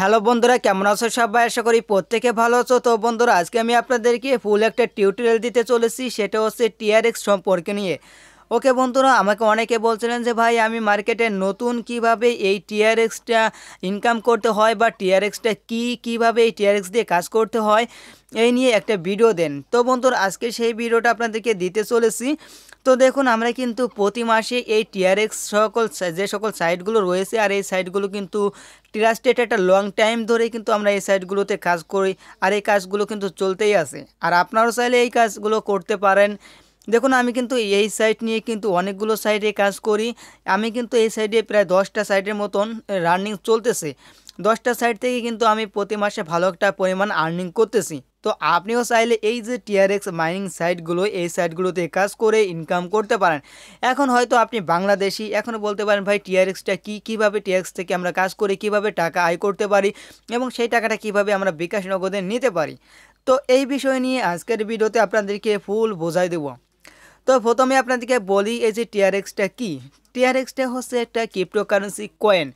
hello বন্ধুরা কেমন আছো সবাই আশা করি প্রত্যেকে ভালো আছো তো বন্ধুরা আজকে আমি আপনাদেরকে ফুল একটা টিউটোরিয়াল দিতে চলেছি সেটা হচ্ছে টিআরএক্স সম্পর্কে নিয়ে ওকে বন্ধুরা আমাকে অনেকে বলছিলেন যে ভাই আমি মার্কেটে নতুন কিভাবে এই টিআরএক্সটা ইনকাম করতে হয় বা টিআরএক্সটা কি কিভাবে এই টিআরএক্স দিয়ে কাজ করতে হয় এই নিয়ে একটা ভিডিও দেন তো বন্ধুরা আজকে সেই ভিডিওটা আপনাদেরকে দিতে চলেছি তো দেখুন আমরা কিন্তু প্রতি মাসে এই টিআরএক্স সকল যে সকল সাইটগুলো রয়েছে আর এই সাইটগুলো কিন্তু টিরাস্টেট একটা লং টাইম ধরে কিন্তু আমরা এই সাইটগুলোতে কাজ করি আর এই কাজগুলো কিন্তু চলতেই আছে আর আপনারাও চাইলে এই কাজগুলো করতে পারেন দেখুন আমি কিন্তু এই সাইট নিয়ে কিন্তু অনেকগুলো সাইডে কাজ করি আমি কিন্তু এই সাইডে প্রায় দশটা সাইডের মতন রানিং চলতেছে দশটা সাইড থেকে কিন্তু আমি প্রতি মাসে ভালো একটা পরিমাণ আর্নিং করতেছি তো আপনিও চাইলে এই যে টিআরএক্স মাইনিং সাইটগুলো এই সাইটগুলোতে কাজ করে ইনকাম করতে পারেন এখন হয়তো আপনি বাংলাদেশি এখনও বলতে পারেন ভাই টিআরএক্সটা কি কিভাবে টিআরএক্স থেকে আমরা কাজ করে কিভাবে টাকা আয় করতে পারি এবং সেই টাকাটা কিভাবে আমরা বিকাশ নগদে নিতে পারি তো এই বিষয় নিয়ে আজকের ভিডিওতে আপনাদেরকে ফুল বোঝাই দেবো তো প্রথমে আপনাদেরকে বলি এই যে টিআরএক্সটা কি টিআরএক্সটা হচ্ছে একটা ক্রিপ্টোকারেন্সি কয়েন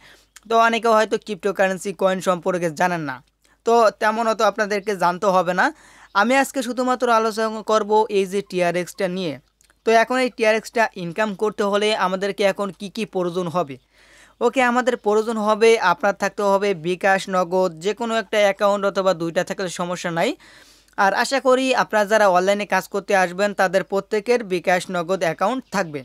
তো অনেকে হয়তো ক্রিপ্টোকারেন্সি কয়েন সম্পর্কে জানেন না তো তেমন অত আপনাদেরকে জানতে হবে না আমি আজকে শুধুমাত্র আলোচনা করব এই যে টিআরএক্সটা নিয়ে তো এখন এই টিআরএক্সটা ইনকাম করতে হলে আমাদেরকে এখন কি কি প্রয়োজন হবে ওকে আমাদের প্রয়োজন হবে আপনার থাকতে হবে বিকাশ নগদ যে কোনো একটা অ্যাকাউন্ট অথবা দুইটা থাকলে সমস্যা নাই আর আশা করি আপনারা যারা অনলাইনে কাজ করতে আসবেন তাদের প্রত্যেকের বিকাশ নগদ অ্যাকাউন্ট থাকবে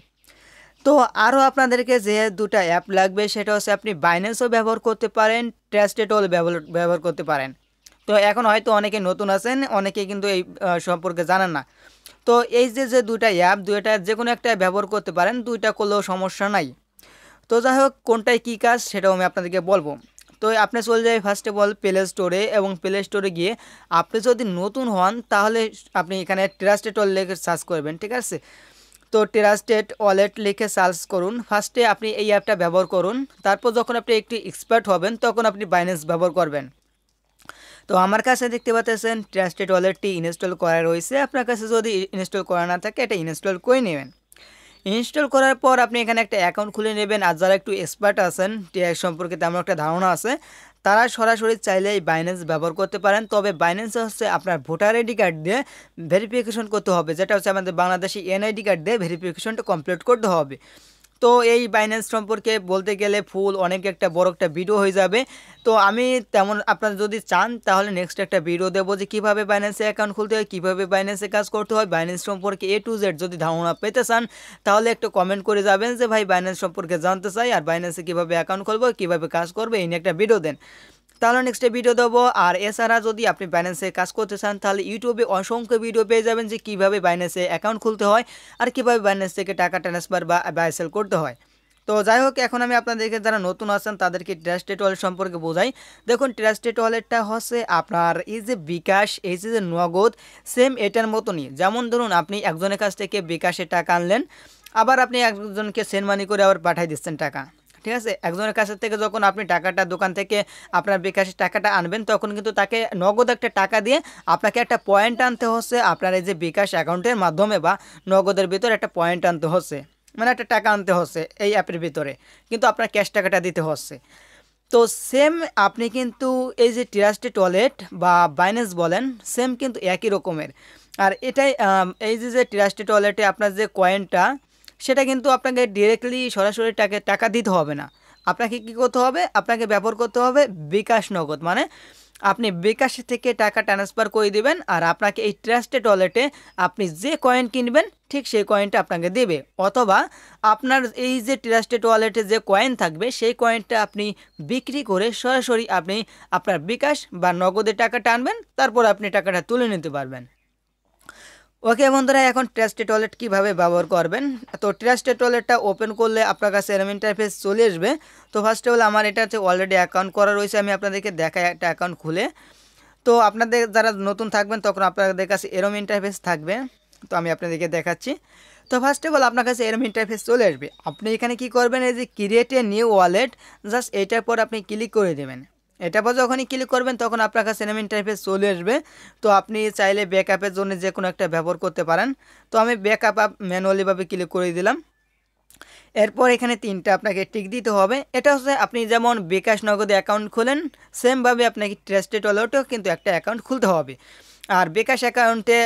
তো আরও আপনাদেরকে যে দুটা অ্যাপ লাগবে সেটা হচ্ছে আপনি বাইন্যান্সও ব্যবহার করতে পারেন ট্রাস্টেটল ব্যবহার করতে পারেন তো এখন হয়তো অনেকে নতুন আছেন অনেকে কিন্তু এই সম্পর্কে জানেন না তো এই যে যে দুটা অ্যাপ দুইটা যে কোনো একটা ব্যবহার করতে পারেন দুইটা করলেও সমস্যা নাই তো যাই হোক কোনটায় কী কাজ সেটাও আমি আপনাদেরকে বলবো তো আপনি চলে যাই ফার্স্ট অফ অল প্লে স্টোরে এবং প্লে স্টোরে গিয়ে আপনি যদি নতুন হন তাহলে আপনি এখানে ট্রাস্টেড লেখে সার্চ করবেন ঠিক আছে তো ট্রাস্টেড ওয়ালেট লিখে সার্চ করুন ফার্স্টে আপনি এই অ্যাপটা ব্যবহার করুন তারপর যখন আপনি একটি এক্সপার্ট হবেন তখন আপনি বাইন্যান্স ব্যবহার করবেন তো আমার কাছে দেখতে পাচ্ছেন ট্রাস্টেড ওয়ালেটটি ইনস্টল করা রয়েছে আপনার কাছে যদি ইনস্টল করা না থাকে এটা ইনস্টল করে নেবেন ইনস্টল করার পর আপনি এখানে একটা অ্যাকাউন্ট খুলে নেবেন আর যারা একটু এক্সপার্ট আছেন টিআইএক্স সম্পর্কে তেমন একটা ধারণা আছে তারা সরাসরি চাইলে এই বাইন্যান্স ব্যবহার করতে পারেন তবে বাইন্যান্স হচ্ছে আপনার ভোটার আইডি কার্ড দিয়ে ভেরিফিকেশন করতে হবে যেটা হচ্ছে আমাদের বাংলাদেশি এনআইডি কার্ড দিয়ে ভেরিফিকেশনটা কমপ্লিট করতে হবে তো এই বাইন্যান্স সম্পর্কে বলতে গেলে ফুল অনেক একটা বড় একটা ভিডিও হয়ে যাবে তো আমি তেমন আপনারা যদি চান তাহলে নেক্সট একটা ভিডিও দেবো যে কীভাবে বাইন্যান্সে অ্যাকাউন্ট খুলতে হয় কীভাবে বাইন্যান্সে কাজ করতে হয় বাইন্যান্স সম্পর্কে এ টু জেড যদি ধারণা পেতে চান তাহলে একটু কমেন্ট করে যাবেন যে ভাই বাইন্যান্স সম্পর্কে জানতে চাই আর বাইন্যান্সে কীভাবে অ্যাকাউন্ট খুলবো কীভাবে কাজ করবে এই নিয়ে একটা ভিডিও দেন তাহলে নেক্সটে ভিডিও দেবো আর এছাড়া যদি আপনি বাইন্যান্সে কাজ করতে চান তাহলে ইউটিউবে অসংখ্য ভিডিও পেয়ে যাবেন যে কীভাবে বাইন্যান্সে অ্যাকাউন্ট খুলতে হয় আর কীভাবে বাইন্যান্স থেকে টাকা ট্রান্সফার বা বাইসেল করতে হয় তো যাই হোক এখন আমি আপনাদেরকে যারা নতুন আছেন তাদেরকে ট্রাস্টেড ওয়ালেট সম্পর্কে বোঝাই দেখুন ট্রাস্টেড ওয়ালেটটা হচ্ছে আপনার এই যে বিকাশ এই যে নগদ সেম এটার মতনই যেমন ধরুন আপনি একজনের কাছ থেকে বিকাশে টাকা আনলেন আবার আপনি একজনকে সেন্ট মানি করে আবার পাঠাই দিচ্ছেন টাকা ঠিক আছে একজনের কাছ থেকে যখন আপনি টাকাটা দোকান থেকে আপনার বিকাশে টাকাটা আনবেন তখন কিন্তু তাকে নগদ একটা টাকা দিয়ে আপনাকে একটা পয়েন্ট আনতে হচ্ছে আপনার এই যে বিকাশ অ্যাকাউন্টের মাধ্যমে বা নগদের ভিতরে একটা পয়েন্ট আনতে হচ্ছে মানে একটা টাকা আনতে হচ্ছে এই অ্যাপের ভিতরে কিন্তু আপনার ক্যাশ টাকাটা দিতে হচ্ছে তো সেম আপনি কিন্তু এই যে টিরাস্টি টয়লেট বা বাইনেস বলেন সেম কিন্তু একই রকমের আর এটাই এই যে যে টিরাস্টি টয়লেটে আপনার যে কয়েনটা সেটা কিন্তু আপনাকে ডিরেক্টলি সরাসরি টাকা টাকা দিতে হবে না আপনাকে কি করতে হবে আপনাকে ব্যবহার করতে হবে বিকাশ নগদ মানে আপনি বিকাশ থেকে টাকা ট্রান্সফার করে দিবেন আর আপনাকে এই ট্রাস্টেড ওয়ালেটে আপনি যে কয়েন কিনবেন ঠিক সেই কয়েনটা আপনাকে দেবে অথবা আপনার এই যে ট্রাস্টেড ওয়ালেটে যে কয়েন থাকবে সেই কয়েনটা আপনি বিক্রি করে সরাসরি আপনি আপনার বিকাশ বা নগদে টাকা টানবেন তারপর আপনি টাকাটা তুলে নিতে পারবেন ওকে বন্ধুরা এখন ট্রাস্টে টয়লেট কীভাবে ব্যবহার করবেন তো ট্রাস্টে টয়লেটটা ওপেন করলে আপনার কাছে এরম ইন্টারফেস চলে আসবে তো ফার্স্ট অফ অল আমার এটা হচ্ছে অলরেডি অ্যাকাউন্ট করা রয়েছে আমি আপনাদেরকে দেখাই একটা অ্যাকাউন্ট খুলে তো আপনাদের যারা নতুন থাকবেন তখন আপনাদের কাছে এরম ইন্টারফেস থাকবে তো আমি আপনাদেরকে দেখাচ্ছি তো ফার্স্ট অফ অল আপনার কাছে এরম ইন্টারফেস চলে আসবে আপনি এখানে কি করবেন এই যে create a new wallet just এইটার পর আপনি ক্লিক করে দেবেন এটা পর যখনই ক্লিক করবেন তখন আপনার কাছে সিনেমা ইন্টারফেস চলে আসবে তো আপনি চাইলে ব্যাকআপের জন্য যে কোনো একটা ব্যবহার করতে পারেন তো আমি ব্যাকআপ ম্যানুয়ালিভাবে ক্লিক করে দিলাম এরপর এখানে তিনটা আপনাকে টিক দিতে হবে এটা হচ্ছে আপনি যেমন বিকাশ নগদে অ্যাকাউন্ট খোলেন সেমভাবে আপনাকে ট্রাস্টেড ওয়ালেটেও কিন্তু একটা অ্যাকাউন্ট খুলতে হবে আর বিকাশ অ্যাকাউন্টে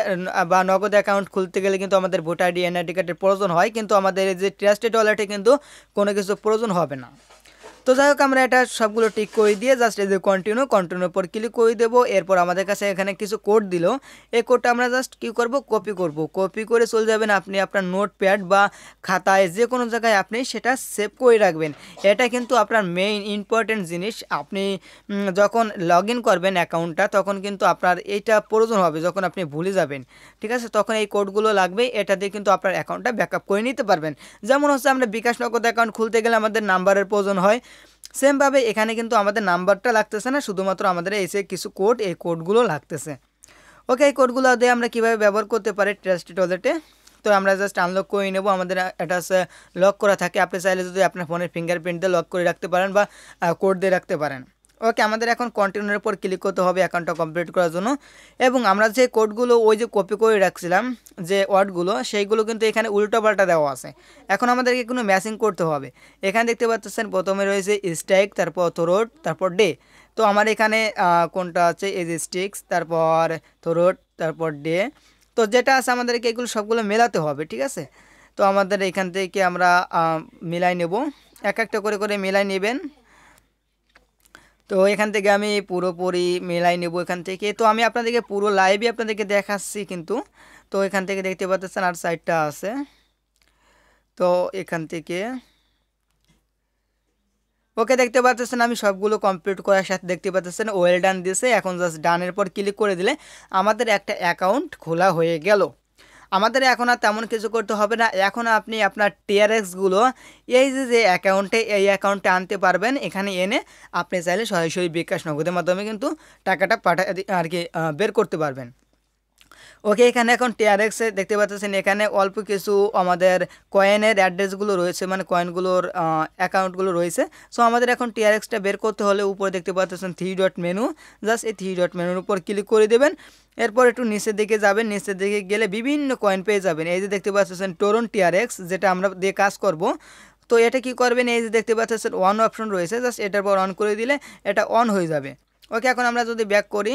বা নগদ অ্যাকাউন্ট খুলতে গেলে কিন্তু আমাদের ভোটার আইডি এনআইডি কার্ডের প্রয়োজন হয় কিন্তু আমাদের যে ট্রাস্টেড ওয়ালেটে কিন্তু কোনো কিছু প্রয়োজন হবে না তো যাই হোক আমরা এটা সবগুলো টিক করে দিয়ে জাস্ট এই যে কন্টিনিউ কন্টিনিউর পর ক্লিক করে দেবো এরপর আমাদের কাছে এখানে কিছু কোড দিল এই কোডটা আমরা জাস্ট কি করব কপি করব কপি করে চলে যাবেন আপনি আপনার নোটপ্যাড বা খাতায় যে কোনো জায়গায় আপনি সেটা সেভ করে রাখবেন এটা কিন্তু আপনার মেইন ইম্পর্টেন্ট জিনিস আপনি যখন লগ করবেন অ্যাকাউন্টটা তখন কিন্তু আপনার এইটা প্রয়োজন হবে যখন আপনি ভুলে যাবেন ঠিক আছে তখন এই কোডগুলো লাগবে এটা দিয়ে কিন্তু আপনার অ্যাকাউন্টটা আপ করে নিতে পারবেন যেমন হচ্ছে আমরা বিকাশ নগদ অ্যাকাউন্ট খুলতে গেলে আমাদের নাম্বারের প্রয়োজন হয় সেমভাবে এখানে কিন্তু আমাদের নাম্বারটা লাগতেছে না শুধুমাত্র আমাদের এসে কিছু কোড এই কোডগুলো লাগতেছে ওকে এই কোডগুলো দিয়ে আমরা কীভাবে ব্যবহার করতে পারি ট্রাস্টি টয়লেটে তো আমরা জাস্ট আনলক করে নেব আমাদের এটা লক করা থাকে আপনি চাইলে যদি আপনার ফোনের ফিঙ্গারপ্রিন্ট দিয়ে লক করে রাখতে পারেন বা কোড দিয়ে রাখতে পারেন ওকে আমাদের এখন কন্টিনিউর উপর ক্লিক করতে হবে অ্যাকাউন্টটা কমপ্লিট করার জন্য এবং আমরা যে কোডগুলো ওই যে কপি করে রাখছিলাম যে ওয়ার্ডগুলো সেইগুলো কিন্তু এখানে উল্টো পাল্টা দেওয়া আছে এখন আমাদেরকে কোনো ম্যাচিং করতে হবে এখানে দেখতে পাচ্ছেন প্রথমে রয়েছে স্ট্রাইক তারপর থরোড তারপর ডে তো আমার এখানে কোনটা আছে এজ স্টিক্স তারপর থরোড তারপর ডে তো যেটা আছে আমাদেরকে এগুলো সবগুলো মেলাতে হবে ঠিক আছে তো আমাদের এখান থেকে আমরা মিলাই নেব এক একটা করে করে মেলাই নেবেন তো এখান থেকে আমি পুরোপুরি মেলাই নেব এখান থেকে তো আমি আপনাদেরকে পুরো লাইভই আপনাদেরকে দেখাচ্ছি কিন্তু তো এখান থেকে দেখতে পাচ্ছেন আর সাইডটা আছে তো এখান থেকে ওকে দেখতে পাচ্ছেন আমি সবগুলো কমপ্লিট করার সাথে দেখতে পাচ্ছেন ওয়েল ডান দিয়েছে এখন জাস্ট ডানের পর ক্লিক করে দিলে আমাদের একটা অ্যাকাউন্ট খোলা হয়ে গেল আমাদের এখন আর তেমন কিছু করতে হবে না এখন আপনি আপনার টিআরএক্সগুলো এই যে যে অ্যাকাউন্টে এই অ্যাকাউন্টে আনতে পারবেন এখানে এনে আপনি চাইলে সরাসরি বিকাশ নগদের মাধ্যমে কিন্তু টাকাটা পাঠা আর কি বের করতে পারবেন ওকে এখানে এখন টিআরএক্সে দেখতে পাচ্ছেন এখানে অল্প কিছু আমাদের কয়েনের অ্যাড্রেসগুলো রয়েছে মানে কয়েনগুলোর অ্যাকাউন্টগুলো রয়েছে সো আমাদের এখন টিআরএক্সটা বের করতে হলে উপরে দেখতে পাচ্ছেন থ্রি ডট মেনু জাস্ট এই থ্রি ডট মেনুর উপর ক্লিক করে দেবেন এরপর একটু নিচের দিকে যাবেন নিচের দিকে গেলে বিভিন্ন কয়েন পেয়ে যাবেন এই যে দেখতে পাচ্ছেন টোরন টিআরএক্স যেটা আমরা দিয়ে কাজ করব তো এটা কি করবেন এই যে দেখতে পাচ্ছেন ওয়ান অপশন রয়েছে জাস্ট এটার পর অন করে দিলে এটা অন হয়ে যাবে ওকে এখন আমরা যদি ব্যাক করি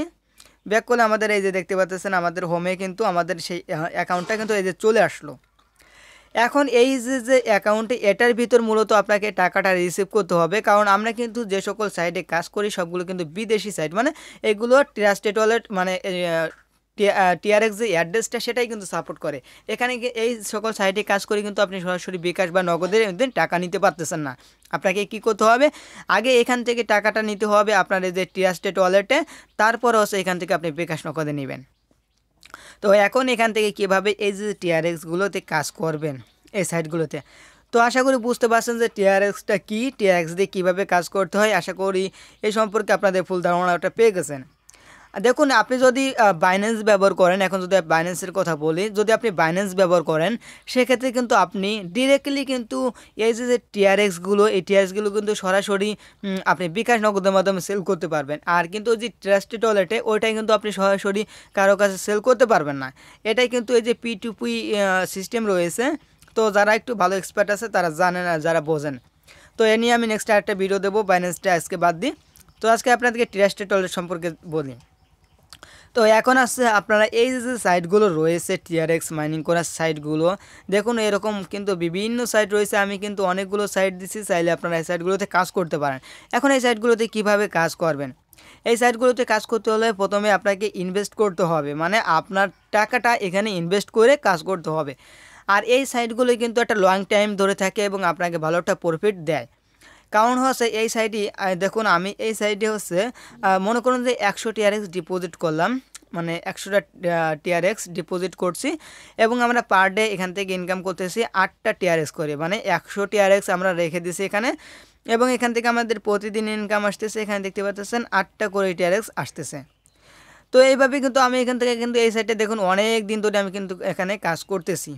ব্যাক করলে আমাদের এই যে দেখতে পাচ্ছেন আমাদের হোমে কিন্তু আমাদের সেই অ্যাকাউন্টটা কিন্তু এই যে চলে আসলো এখন এই যে যে অ্যাকাউন্টে এটার ভিতর মূলত আপনাকে টাকাটা রিসিভ করতে হবে কারণ আমরা কিন্তু যে সকল সাইডে কাজ করি সবগুলো কিন্তু বিদেশি সাইট মানে এগুলো ট্রাস্টেড ওয়ালেট মানে টিআরএক্স যে অ্যাড্রেসটা সেটাই কিন্তু সাপোর্ট করে এখানে এই সকল সাইটে কাজ করে কিন্তু আপনি সরাসরি বিকাশ বা নগদের টাকা নিতে পারতেছেন না আপনাকে কি করতে হবে আগে এখান থেকে টাকাটা নিতে হবে আপনার এই যে টিয়ারস্টেট ওয়ালেটে তারপরে হচ্ছে এখান থেকে আপনি বিকাশ নগদে নেবেন তো এখন এখান থেকে কিভাবে এই যে টিআরএক্সগুলোতে কাজ করবেন এই সাইটগুলোতে তো আশা করি বুঝতে পারছেন যে টিআরএক্সটা কী টিআরএক্স দিয়ে কীভাবে কাজ করতে হয় আশা করি এই সম্পর্কে আপনাদের ফুল ধারণাটা পেয়ে গেছেন দেখুন আপনি যদি বাইন্যান্স ব্যবহার করেন এখন যদি বাইন্যান্সের কথা বলি যদি আপনি বাইন্যান্স ব্যবহার করেন সেক্ষেত্রে কিন্তু আপনি ডিরেক্টলি কিন্তু এই যে যে টিআরএক্সগুলো এই টিআরএক্সগুলো কিন্তু সরাসরি আপনি বিকাশ নগদের মাধ্যমে সেল করতে পারবেন আর কিন্তু যে ট্রাস্টি টয়লেটে ওইটাই কিন্তু আপনি সরাসরি কারো কাছে সেল করতে পারবেন না এটাই কিন্তু এই যে পি টু পি সিস্টেম রয়েছে তো যারা একটু ভালো এক্সপার্ট আছে তারা জানেন আর যারা বোঝেন তো এ নিয়ে আমি নেক্সট আরেকটা ভিডিও দেবো বাইন্যান্সটা আজকে বাদ দিই তো আজকে আপনাদেরকে ট্রাস্টি টয়লেট সম্পর্কে বলি তো এখন আছে আপনারা এই যে সাইটগুলো রয়েছে টিআরএক্স মাইনিং করার সাইটগুলো দেখুন এরকম কিন্তু বিভিন্ন সাইট রয়েছে আমি কিন্তু অনেকগুলো সাইট দিছি চাইলে আপনারা এই সাইটগুলোতে কাজ করতে পারেন এখন এই সাইটগুলোতে কিভাবে কাজ করবেন এই সাইটগুলোতে কাজ করতে হলে প্রথমে আপনাকে ইনভেস্ট করতে হবে মানে আপনার টাকাটা এখানে ইনভেস্ট করে কাজ করতে হবে আর এই সাইটগুলো কিন্তু একটা লং টাইম ধরে থাকে এবং আপনাকে ভালো একটা প্রফিট দেয় কারণ হচ্ছে এই সাইডে দেখুন আমি এই সাইডে হচ্ছে মনে করুন যে একশো টিআরএক্স ডিপোজিট করলাম মানে একশোটা টিআরএক্স ডিপোজিট করছি এবং আমরা পার ডে এখান থেকে ইনকাম করতেছি আটটা টিআরএক্স করে মানে একশো টিআরএক্স আমরা রেখে দিছি এখানে এবং এখান থেকে আমাদের প্রতিদিন ইনকাম আসতেছে এখানে দেখতে পাচ্ছেন আটটা করে টিআরএক্স আসতেছে তো এইভাবে কিন্তু আমি এখান থেকে কিন্তু এই সাইডে দেখুন অনেক দিন ধরে আমি কিন্তু এখানে কাজ করতেছি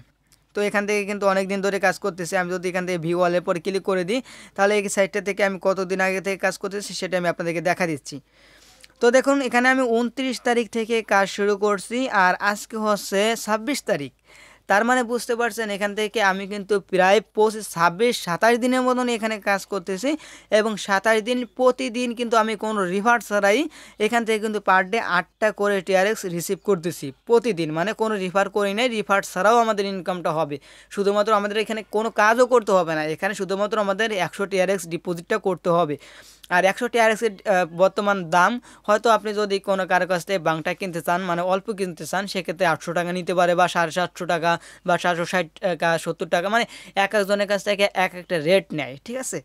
তো এখান থেকে কিন্তু অনেক দিন ধরে কাজ করতেছে আমি যদি এখান থেকে ভিউ ওয়ালের পরে ক্লিক করে দিই তাহলে এই সাইটটা থেকে আমি কতদিন আগে থেকে কাজ করতেছি সেটা আমি আপনাদেরকে দেখা দিচ্ছি তো দেখুন এখানে আমি উনত্রিশ তারিখ থেকে কাজ শুরু করছি আর আজকে হচ্ছে ছাব্বিশ তারিখ তার মানে বুঝতে পারছেন এখান থেকে আমি কিন্তু প্রায় পঁচিশ ছাব্বিশ সাতাশ দিনের মতন এখানে কাজ করতেছি এবং সাতাশ দিন প্রতিদিন কিন্তু আমি কোনো রিভার ছাড়াই এখান থেকে কিন্তু পার ডে আটটা করে টিআরএক্স রিসিভ করতেছি প্রতিদিন মানে কোনো রিফার করি নাই রিফার ছাড়াও আমাদের ইনকামটা হবে শুধুমাত্র আমাদের এখানে কোনো কাজও করতে হবে না এখানে শুধুমাত্র আমাদের একশো টিআরএক্স ডিপোজিটটা করতে হবে আর একশো টিআরএক্সের বর্তমান দাম হয়তো আপনি যদি কোনো কারো কাছ থেকে বাংটা কিনতে চান মানে অল্প কিনতে চান সেক্ষেত্রে আটশো টাকা নিতে পারে বা সাড়ে সাতশো টাকা বা সাতশো ষাট টাকা সত্তর টাকা মানে এক একজনের কাছ থেকে এক একটা রেট নেয় ঠিক আছে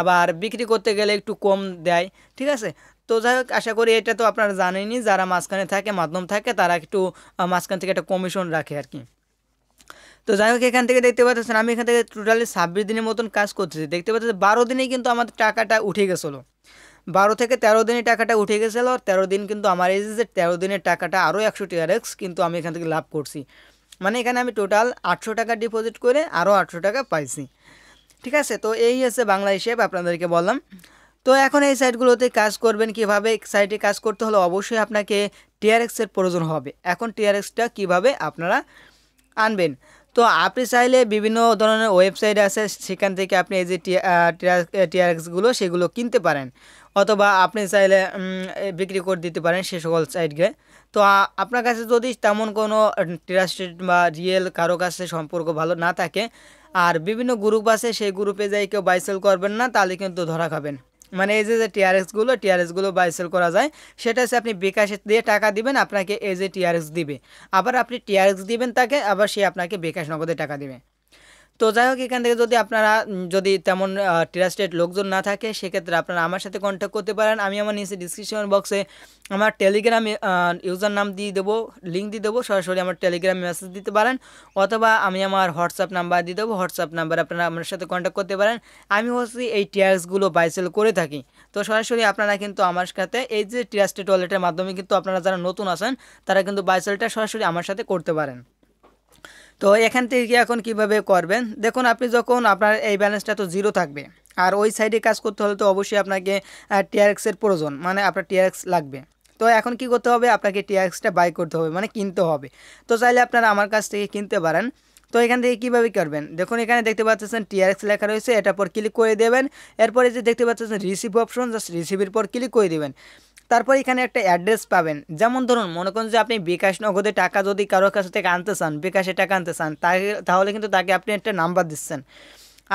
আবার বিক্রি করতে গেলে একটু কম দেয় ঠিক আছে তো যাই হোক আশা করি এটা তো আপনারা জানেনই যারা মাঝখানে থাকে মাধ্যম থাকে তারা একটু মাঝখান থেকে একটা কমিশন রাখে আর কি তো যাই হোক এখান থেকে দেখতে পাচ্ছেন আমি এখান থেকে টোটালি ছাব্বিশ দিনের মতন কাজ করতেছি দেখতে পাচ্ছি বারো দিনেই কিন্তু আমার টাকাটা উঠে গেছিলো বারো থেকে তেরো দিনে টাকাটা উঠে গেছিলো আর তেরো দিন কিন্তু আমার এই যে তেরো দিনের টাকাটা আরও একশো টিআরএক্স কিন্তু আমি এখান থেকে লাভ করছি মানে এখানে আমি টোটাল আটশো টাকা ডিপোজিট করে আরও আটশো টাকা পাইছি ঠিক আছে তো এই হচ্ছে বাংলা হিসেব আপনাদেরকে বললাম তো এখন এই সাইটগুলোতে কাজ করবেন কিভাবে সাইটে কাজ করতে হলে অবশ্যই আপনাকে টিআরএক্সের প্রয়োজন হবে এখন টিআরএক্সটা কিভাবে আপনারা আনবেন তো আপনি চাইলে বিভিন্ন ধরনের ওয়েবসাইট আছে সেখান থেকে আপনি এই যে টিআরএক্সগুলো সেগুলো কিনতে পারেন অথবা আপনি চাইলে বিক্রি করে দিতে পারেন সে সকল সাইটকে তো আপনার কাছে যদি তেমন কোনো ট্রাস্টেড বা রিয়েল কারো কাছে সম্পর্ক ভালো না থাকে আর বিভিন্ন গ্রুপ আছে সেই গ্রুপে যাই কেউ বাইসেল করবেন না তাহলে কিন্তু ধরা খাবেন মানে এই যে যে টিআরএসগুলো টিআরএসগুলো বাই সেল করা যায় সেটা হচ্ছে আপনি বিকাশে দিয়ে টাকা দিবেন আপনাকে এই যে টিআরএস দিবে আবার আপনি টিআরএস দিবেন তাকে আবার সে আপনাকে বিকাশ নগদে টাকা দিবে তো যাই হোক এখান থেকে যদি আপনারা যদি তেমন ট্রাস্টেড লোকজন না থাকে সেক্ষেত্রে আপনারা আমার সাথে কন্ট্যাক্ট করতে পারেন আমি আমার নিচে ডিসক্রিপশন বক্সে আমার টেলিগ্রাম ইউজার নাম দিয়ে দেবো লিঙ্ক দিয়ে দেবো সরাসরি আমার টেলিগ্রামে মেসেজ দিতে পারেন অথবা আমি আমার হোয়াটসঅ্যাপ নাম্বার দিয়ে দেবো হোয়াটসঅ্যাপ নাম্বার আপনারা আমার সাথে কন্ট্যাক্ট করতে পারেন আমি হচ্ছে এই ট্যাক্সগুলো বাইসেল করে থাকি তো সরাসরি আপনারা কিন্তু আমার সাথে এই যে টিয়ার্সটি টয়লেটের মাধ্যমে কিন্তু আপনারা যারা নতুন আসেন তারা কিন্তু বাইসেলটা সরাসরি আমার সাথে করতে পারেন তো এখান থেকে এখন কিভাবে করবেন দেখুন আপনি যখন আপনার এই ব্যালেন্সটা তো জিরো থাকবে আর ওই সাইডে কাজ করতে হলে তো অবশ্যই আপনাকে টিআরএক্সের প্রয়োজন মানে আপনার টিআরএক্স লাগবে তো এখন কি করতে হবে আপনাকে টিআরএক্সটা বাই করতে হবে মানে কিনতে হবে তো চাইলে আপনারা আমার কাছ থেকে কিনতে পারেন তো এখান থেকে কীভাবে করবেন দেখুন এখানে দেখতে পাচ্ছেন টিআরএক্স লেখা রয়েছে এটার পর ক্লিক করে দেবেন এরপরে যে দেখতে পাচ্ছেন রিসিভ অপশন জাস্ট রিসিভের পর ক্লিক করে দেবেন তারপর এখানে একটা অ্যাড্রেস পাবেন যেমন ধরুন মনে করুন যে আপনি বিকাশ নগদে টাকা যদি কারোর কাছ থেকে আনতে চান বিকাশে টাকা আনতে চান তাহলে কিন্তু তাকে আপনি একটা নাম্বার দিচ্ছেন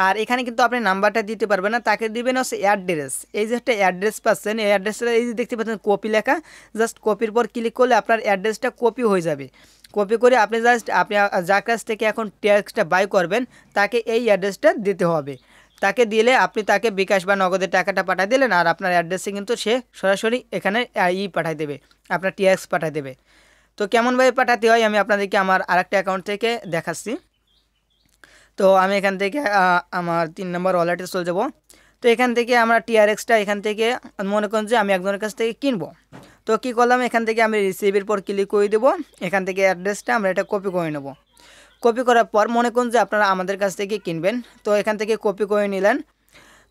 আর এখানে কিন্তু আপনি নাম্বারটা দিতে পারবেন না তাকে দিবেন হচ্ছে অ্যাড্রেস এই যে একটা অ্যাড্রেস পাচ্ছেন এই অ্যাড্রেসটা এই যে দেখতে পাচ্ছেন কপি লেখা জাস্ট কপির পর ক্লিক করলে আপনার অ্যাড্রেসটা কপি হয়ে যাবে কপি করে আপনি জাস্ট আপনি যার কাছ থেকে এখন ট্যাক্সটা বাই করবেন তাকে এই অ্যাড্রেসটা দিতে হবে তাকে দিলে আপনি তাকে বিকাশ বা নগদের টাকাটা পাঠাই দিলেন আর আপনার অ্যাড্রেসে কিন্তু সে সরাসরি এখানে ই পাঠাই দেবে আপনার টিএক্স পাঠাই দেবে তো কেমনভাবে পাঠাতে হয় আমি আপনাদেরকে আমার আরেকটা অ্যাকাউন্ট থেকে দেখাচ্ছি তো আমি এখান থেকে আমার তিন নম্বর ওয়ালেটে চলে যাবো তো এখান থেকে আমরা টিআরএক্সটা এখান থেকে মনে করুন যে আমি একজনের কাছ থেকে কিনবো তো কী করলাম এখান থেকে আমি রিসিভের পর ক্লিক করে দেবো এখান থেকে অ্যাড্রেসটা আমরা এটা কপি করে নেবো কপি করার পর মনে করুন যে আপনারা আমাদের কাছ থেকে কিনবেন তো এখান থেকে কপি করে নিলেন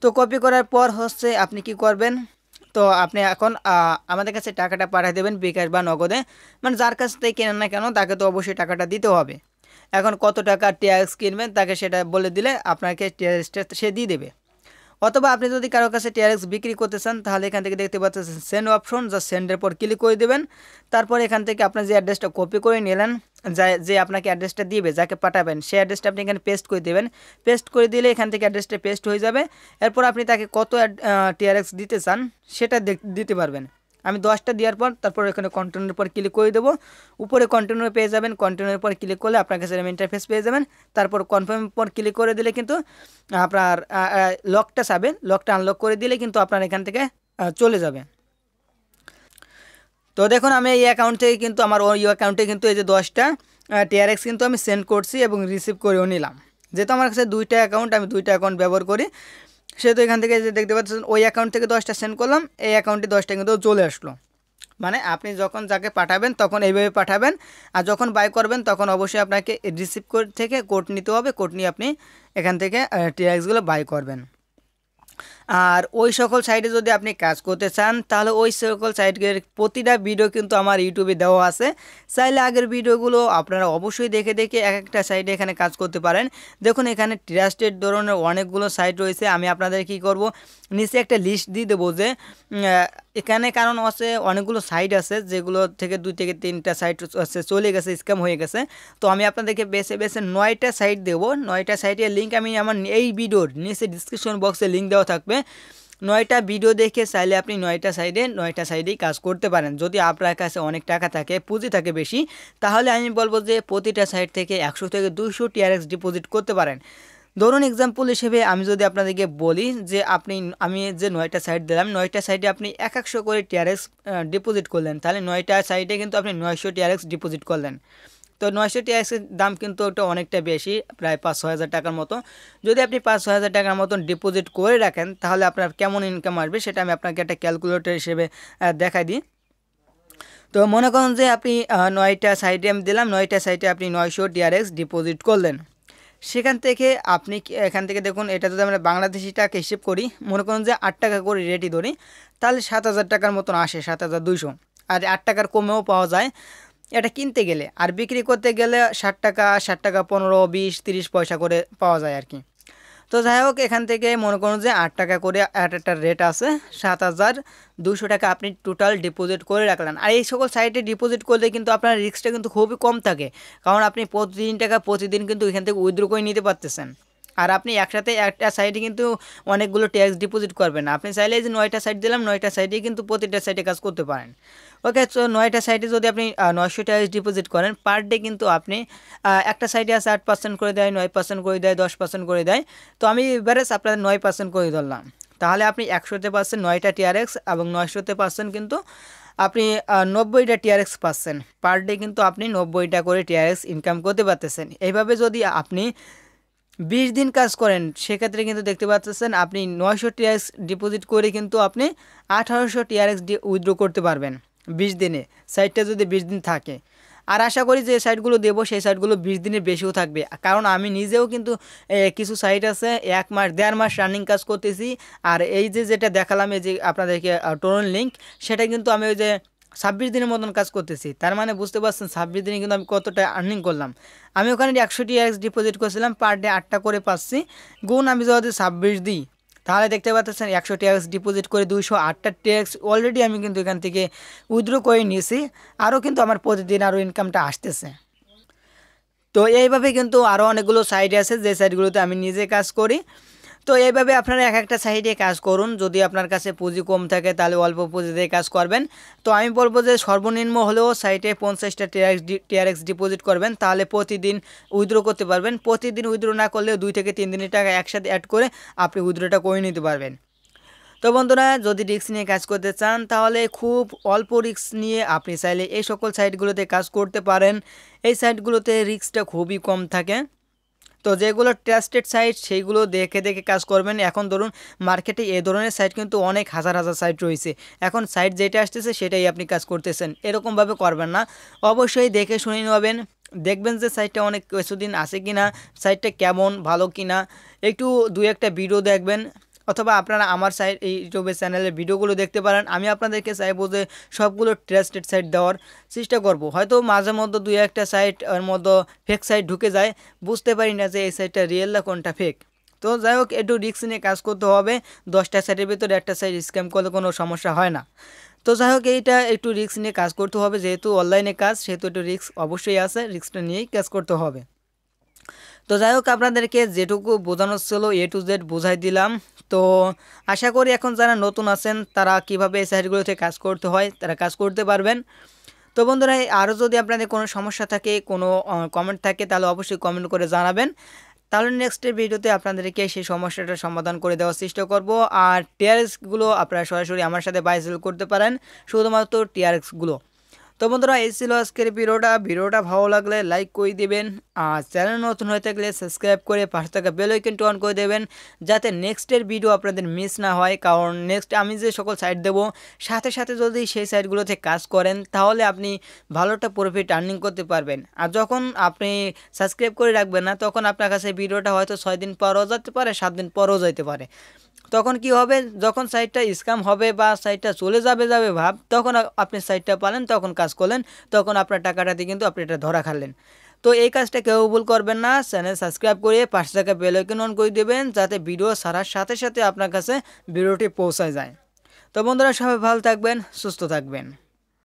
তো কপি করার পর হচ্ছে আপনি কি করবেন তো আপনি এখন আমাদের কাছে টাকাটা পাঠিয়ে দেবেন বিকাশ বা নগদে মানে যার কাছ থেকে কেনেন না কেন তাকে তো অবশ্যই টাকাটা দিতে হবে এখন কত টাকা ট্যাক্স কিনবেন তাকে সেটা বলে দিলে আপনাকে ট্যাক্সটা সে দিয়ে দেবে অথবা আপনি যদি কারো কাছে ট্যাক্স বিক্রি করতে চান তাহলে এখান থেকে দেখতে পাচ্ছেন সেন্ড অপশন যা সেন্ডের পর ক্লিক করে দেবেন তারপর এখান থেকে আপনার যে অ্যাড্রেসটা কপি করে নিলেন যে আপনাকে অ্যাড্রেসটা দিবে যাকে পাঠাবেন সেই অ্যাড্রেসটা আপনি এখানে পেস্ট করে দেবেন পেস্ট করে দিলে এখান থেকে অ্যাড্রেসটা পেস্ট হয়ে যাবে এরপর আপনি তাকে কত টিআরএক্স দিতে চান সেটা দিতে পারবেন আমি দশটা দেওয়ার পর তারপর এখানে কন্টেন্টের পর ক্লিক করে দেবো উপরে কন্টেন্ট পেয়ে যাবেন কন্টেন্টের পর ক্লিক করলে আপনার কাছে ইন্টারফেস পেয়ে যাবেন তারপর কনফার্ম পর ক্লিক করে দিলে কিন্তু আপনার লকটা চাবেন লকটা আনলক করে দিলে কিন্তু আপনার এখান থেকে চলে যাবে তো দেখুন আমি এই অ্যাকাউন্ট থেকে কিন্তু আমার ওই অ্যাকাউন্টে কিন্তু এই যে দশটা টিআরএক্স কিন্তু আমি সেন্ড করছি এবং রিসিভ করেও নিলাম যেহেতু আমার কাছে দুইটা অ্যাকাউন্ট আমি দুইটা অ্যাকাউন্ট ব্যবহার করি সেহেতু এখান থেকে যে দেখতে পাচ্ছেন ওই অ্যাকাউন্ট থেকে দশটা সেন্ড করলাম এই অ্যাকাউন্টে দশটা কিন্তু চলে আসলো মানে আপনি যখন যাকে পাঠাবেন তখন এইভাবে পাঠাবেন আর যখন বাই করবেন তখন অবশ্যই আপনাকে রিসিভ থেকে কোড নিতে হবে কোড নিয়ে আপনি এখান থেকে টিআরএক্সগুলো বাই করবেন আর ওই সকল সাইটে যদি আপনি কাজ করতে চান তাহলে ওই সকল সাইটের প্রতিটা ভিডিও কিন্তু আমার ইউটিউবে দেওয়া আছে চাইলে আগের ভিডিওগুলো আপনারা অবশ্যই দেখে দেখে এক একটা সাইটে এখানে কাজ করতে পারেন দেখুন এখানে ট্রাস্টেড ধরনের অনেকগুলো সাইট রয়েছে আমি আপনাদের কি করব নিচে একটা লিস্ট দিয়ে দেবো যে এখানে কারণ আছে অনেকগুলো সাইট আছে যেগুলো থেকে দুই থেকে তিনটা সাইট আছে চলে গেছে স্ক্যাম হয়ে গেছে তো আমি আপনাদেরকে বেছে বেছে নয়টা সাইট দেবো নয়টা সাইটের লিঙ্ক আমি আমার এই ভিডিওর নিচে ডিসক্রিপশন বক্সে লিঙ্ক দেওয়া থাকবে নয়টা ভিডিও দেখে চাইলে আপনি নয়টা সাইডে নয়টা সাইডেই কাজ করতে পারেন যদি আপনার কাছে অনেক টাকা থাকে পুঁজি থাকে বেশি তাহলে আমি বলবো যে প্রতিটা সাইড থেকে একশো থেকে দুশো টিআরএক্স ডিপোজিট করতে পারেন ধরুন এক্সাম্পল হিসেবে আমি যদি আপনাদেরকে বলি যে আপনি আমি যে নয়টা সাইড দিলাম নয়টা সাইডে আপনি এক একশো করে টিআরএক্স ডিপোজিট করলেন তাহলে নয়টা সাইডে কিন্তু আপনি নয়শো টিআরএক্স ডিপোজিট করলেন তো নয়শো টিআইএক্সের দাম কিন্তু একটু অনেকটা বেশি প্রায় পাঁচ হাজার টাকার মতো যদি আপনি পাঁচ হাজার টাকার মতন ডিপোজিট করে রাখেন তাহলে আপনার কেমন ইনকাম আসবে সেটা আমি আপনাকে একটা ক্যালকুলেটর হিসেবে দেখাই দিই তো মনে করুন যে আপনি নয়টা সাইডে আমি দিলাম নয়টা সাইডে আপনি নয়শো ডিআরএক্স ডিপোজিট করলেন সেখান থেকে আপনি এখান থেকে দেখুন এটা যদি আমরা বাংলাদেশি টাকা হিসেব করি মনে করুন যে আট টাকা করে রেটই ধরি তাহলে সাত হাজার টাকার মতন আসে সাত হাজার দুশো আর আট টাকার কমেও পাওয়া যায় এটা কিনতে গেলে আর বিক্রি করতে গেলে ষাট টাকা ষাট টাকা পনেরো বিশ তিরিশ পয়সা করে পাওয়া যায় আর কি তো যাই হোক এখান থেকে মনে করুন যে আট টাকা করে আট একটা রেট আছে সাত হাজার দুশো টাকা আপনি টোটাল ডিপোজিট করে রাখলেন আর এই সকল সাইটে ডিপোজিট করলে কিন্তু আপনার রিস্কটা কিন্তু খুবই কম থাকে কারণ আপনি প্রতিদিন টাকা প্রতিদিন কিন্তু এখান থেকে উইথড্র করে নিতে পারতেছেন আর আপনি একসাথে একটা সাইডে কিন্তু অনেকগুলো ট্যাক্স ডিপোজিট করবেন আপনি চাইলে যে নয়টা সাইড দিলাম নয়টা সাইডে কিন্তু প্রতিটা সাইডে কাজ করতে পারেন ওকে তো নয়টা সাইডে যদি আপনি নয়শো ট্যাক্স ডিপোজিট করেন পার ডে কিন্তু আপনি একটা সাইডে আছে আট পার্সেন্ট করে দেয় নয় পার্সেন্ট করে দেয় দশ পার্সেন্ট করে দেয় তো আমি এবারে আপনাদের নয় পার্সেন্ট করে ধরলাম তাহলে আপনি একশোতে পাচ্ছেন নয়টা টিআরএক্স এবং নয়শোতে পাচ্ছেন কিন্তু আপনি নব্বইটা টিআরএক্স পাচ্ছেন পার ডে কিন্তু আপনি নব্বইটা করে টিআরএক্স ইনকাম করতে পারতেছেন এইভাবে যদি আপনি বিশ দিন কাজ করেন সেক্ষেত্রে কিন্তু দেখতে পাচ্ছেন আপনি নয়শো টিআরএক্স ডিপোজিট করে কিন্তু আপনি আঠারোশো টিআরএক্স উইথড্র করতে পারবেন বিশ দিনে সাইটটা যদি বিশ দিন থাকে আর আশা করি যে সাইটগুলো দেবো সেই সাইটগুলো বিশ দিনের বেশিও থাকবে কারণ আমি নিজেও কিন্তু কিছু সাইট আছে এক মাস দেড় মাস রানিং কাজ করতেছি আর এই যে যেটা দেখালাম এই যে আপনাদেরকে টোরন লিঙ্ক সেটা কিন্তু আমি ওই যে ছাব্বিশ দিনের মতন কাজ করতেছি তার মানে বুঝতে পারছেন ছাব্বিশ দিনে কিন্তু আমি কতটা আর্নিং করলাম আমি ওখানে একশোটি এক্স ডিপোজিট করছিলাম পার ডে আটটা করে পাচ্ছি গুণ আমি যদি ছাব্বিশ দিই তাহলে দেখতে পাচ্ছেন একশো এক্স ডিপোজিট করে দুইশো আটটা ট্যাক্স অলরেডি আমি কিন্তু এখান থেকে উইথড্র করে নিয়েছি আরও কিন্তু আমার প্রতিদিন আরও ইনকামটা আসতেছে তো এইভাবে কিন্তু আরও অনেকগুলো সাইট আছে যে সাইটগুলোতে আমি নিজে কাজ করি তো এইভাবে আপনারা এক একটা সাইডে কাজ করুন যদি আপনার কাছে পুঁজি কম থাকে তাহলে অল্প পুঁজি দিয়ে কাজ করবেন তো আমি বলবো যে সর্বনিম্ন হলেও সাইটে পঞ্চাশটা টিআরএক্স টিআরএক্স ডিপোজিট করবেন তাহলে প্রতিদিন উইথড্র করতে পারবেন প্রতিদিন উইথড্র না করলেও দুই থেকে তিন দিনের টাকা একসাথে অ্যাড করে আপনি উইথড্রটা করে নিতে পারবেন তো বন্ধুরা যদি রিক্স নিয়ে কাজ করতে চান তাহলে খুব অল্প রিক্স নিয়ে আপনি চাইলে এই সকল সাইটগুলোতে কাজ করতে পারেন এই সাইটগুলোতে রিক্সটা খুবই কম থাকে তো যেগুলো ট্রাস্টেড সাইট সেইগুলো দেখে দেখে কাজ করবেন এখন ধরুন মার্কেটে এ ধরনের সাইট কিন্তু অনেক হাজার হাজার সাইট রয়েছে এখন সাইট যেটা আসতেছে সেটাই আপনি কাজ করতেছেন এরকমভাবে করবেন না অবশ্যই দেখে শুনে নেবেন দেখবেন যে সাইটটা অনেক কিছুদিন আছে কি না সাইটটা কেমন ভালো কি না একটু দু একটা ভিডিও দেখবেন অথবা আপনারা আমার সাইট এই ইউটিউবের চ্যানেলের ভিডিওগুলো দেখতে পারেন আমি আপনাদেরকে চাইবো যে সবগুলো ট্রাস্টেড সাইট দেওয়ার চেষ্টা করব হয়তো মাঝে মধ্যে দুই একটা সাইট এর মধ্যে ফেক সাইট ঢুকে যায় বুঝতে পারি না যে এই সাইটটা রিয়েল না কোনটা ফেক তো যাই হোক একটু রিক্স নিয়ে কাজ করতে হবে দশটা সাইটের ভিতরে একটা সাইট স্ক্যাম করলে কোনো সমস্যা হয় না তো যাই হোক এইটা একটু রিক্স নিয়ে কাজ করতে হবে যেহেতু অনলাইনে কাজ সেহেতু একটু রিক্স অবশ্যই আছে রিক্সটা নিয়েই কাজ করতে হবে তো যাই হোক আপনাদেরকে যেটুকু বোঝানো ছিল এ টু জেড বোঝাই দিলাম তো আশা করি এখন যারা নতুন আছেন তারা কিভাবে এই সাইটগুলোতে কাজ করতে হয় তারা কাজ করতে পারবেন তো বন্ধুরা আরও যদি আপনাদের কোনো সমস্যা থাকে কোনো কমেন্ট থাকে তাহলে অবশ্যই কমেন্ট করে জানাবেন তাহলে নেক্সটের ভিডিওতে আপনাদেরকে সেই সমস্যাটা সমাধান করে দেওয়ার চেষ্টা করব আর টিআরএক্সগুলো আপনারা সরাসরি আমার সাথে বাইসেল করতে পারেন শুধুমাত্র টিআরএক্সগুলো তো বন্ধুরা এই ছিল আজকের ভিডিওটা ভিডিওটা ভালো লাগলে লাইক করে দেবেন আর চ্যানেল নতুন হয়ে থাকলে সাবস্ক্রাইব করে পাশে থাকা বেলাইকনটি অন করে দেবেন যাতে নেক্সটের ভিডিও আপনাদের মিস না হয় কারণ নেক্সট আমি যে সকল সাইট দেব সাথে সাথে যদি সেই সাইটগুলোতে কাজ করেন তাহলে আপনি ভালো একটা প্রফিট আর্নিং করতে পারবেন আর যখন আপনি সাবস্ক্রাইব করে রাখবেন না তখন আপনার কাছে ভিডিওটা হয়তো ছয় দিন পরও যেতে পারে সাত দিন পরও যেতে পারে তখন কি হবে যখন সাইটটা স্কাম হবে বা সাইটটা চলে যাবে যাবে ভাব তখন আপনি সাইটটা পালেন তখন কাজ করলেন তখন আপনার টাকাটাতে কিন্তু আপনি এটা ধরা খালেন তো এই কাজটা কেউ ভুল করবেন না চ্যানেল সাবস্ক্রাইব করে পাশে থাকা বেলাইকন অন করে দেবেন যাতে ভিডিও ছাড়ার সাথে সাথে আপনার কাছে ভিডিওটি পৌঁছায় যায় তো বন্ধুরা সবাই ভালো থাকবেন সুস্থ থাকবেন